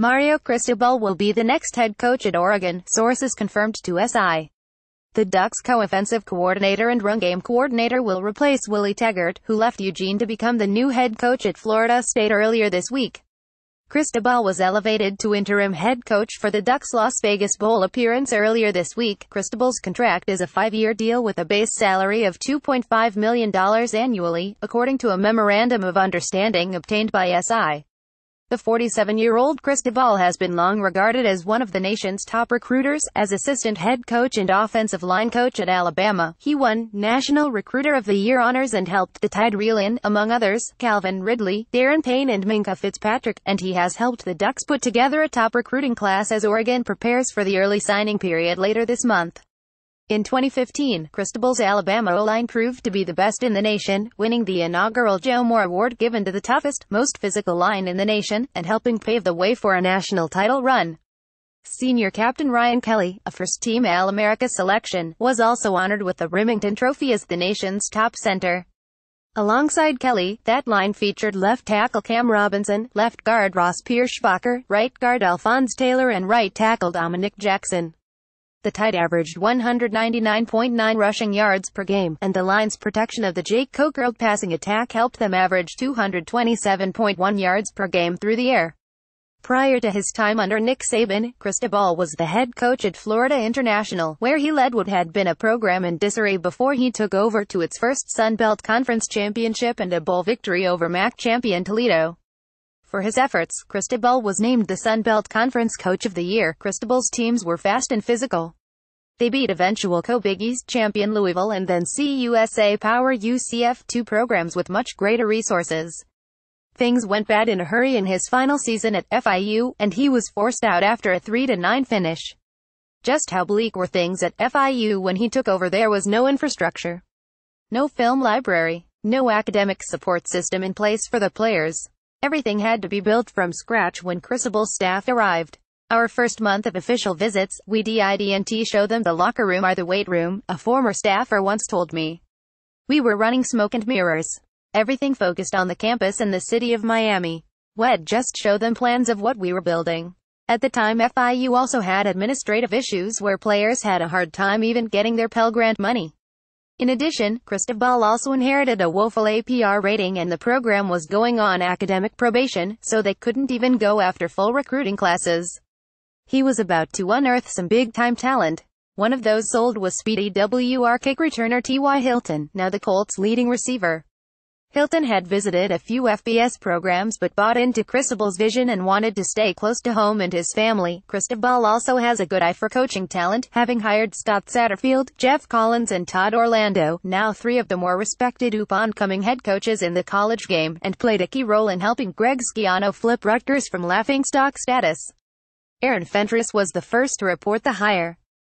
Mario Cristobal will be the next head coach at Oregon, sources confirmed to SI. The Ducks' co-offensive coordinator and run game coordinator will replace Willie Taggart, who left Eugene to become the new head coach at Florida State earlier this week. Cristobal was elevated to interim head coach for the Ducks' Las Vegas Bowl appearance earlier this week. Cristobal's contract is a five-year deal with a base salary of $2.5 million annually, according to a memorandum of understanding obtained by SI. The 47-year-old Cristobal has been long regarded as one of the nation's top recruiters. As assistant head coach and offensive line coach at Alabama, he won National Recruiter of the Year honors and helped the Tide reel in, among others, Calvin Ridley, Darren Payne and Minka Fitzpatrick, and he has helped the Ducks put together a top recruiting class as Oregon prepares for the early signing period later this month. In 2015, Cristobal's Alabama O-line proved to be the best in the nation, winning the inaugural Joe Moore Award given to the toughest, most physical line in the nation, and helping pave the way for a national title run. Senior captain Ryan Kelly, a first-team All-America selection, was also honored with the Remington Trophy as the nation's top center. Alongside Kelly, that line featured left tackle Cam Robinson, left guard Ross Piersbacher, right guard Alphonse Taylor and right tackle Dominic Jackson. The Tide averaged 199.9 rushing yards per game, and the line's protection of the Jake Kogerl passing attack helped them average 227.1 yards per game through the air. Prior to his time under Nick Saban, Cristobal was the head coach at Florida International, where he led what had been a program in disarray before he took over to its first Sun Belt Conference championship and a bowl victory over MAC champion Toledo. For his efforts, Cristobal was named the Sun Belt Conference Coach of the Year. Cristobal's teams were fast and physical. They beat eventual Co-Big East champion Louisville and then CUSA Power UCF2 programs with much greater resources. Things went bad in a hurry in his final season at FIU, and he was forced out after a 3-9 finish. Just how bleak were things at FIU when he took over there was no infrastructure. No film library. No academic support system in place for the players. Everything had to be built from scratch when Crucible's staff arrived. Our first month of official visits, we didn't show them the locker room or the weight room, a former staffer once told me. We were running smoke and mirrors. Everything focused on the campus and the city of Miami. We'd just show them plans of what we were building. At the time FIU also had administrative issues where players had a hard time even getting their Pell Grant money. In addition, Cristobal also inherited a woeful APR rating and the program was going on academic probation, so they couldn't even go after full recruiting classes. He was about to unearth some big-time talent. One of those sold was speedy WR kick returner T.Y. Hilton, now the Colts' leading receiver. Hilton had visited a few FBS programs but bought into Cristobal's vision and wanted to stay close to home and his family. Cristobal also has a good eye for coaching talent, having hired Scott Satterfield, Jeff Collins and Todd Orlando, now three of the more respected up-and-coming head coaches in the college game, and played a key role in helping Greg Schiano flip Rutgers from laughingstock status. Aaron Fentress was the first to report the hire.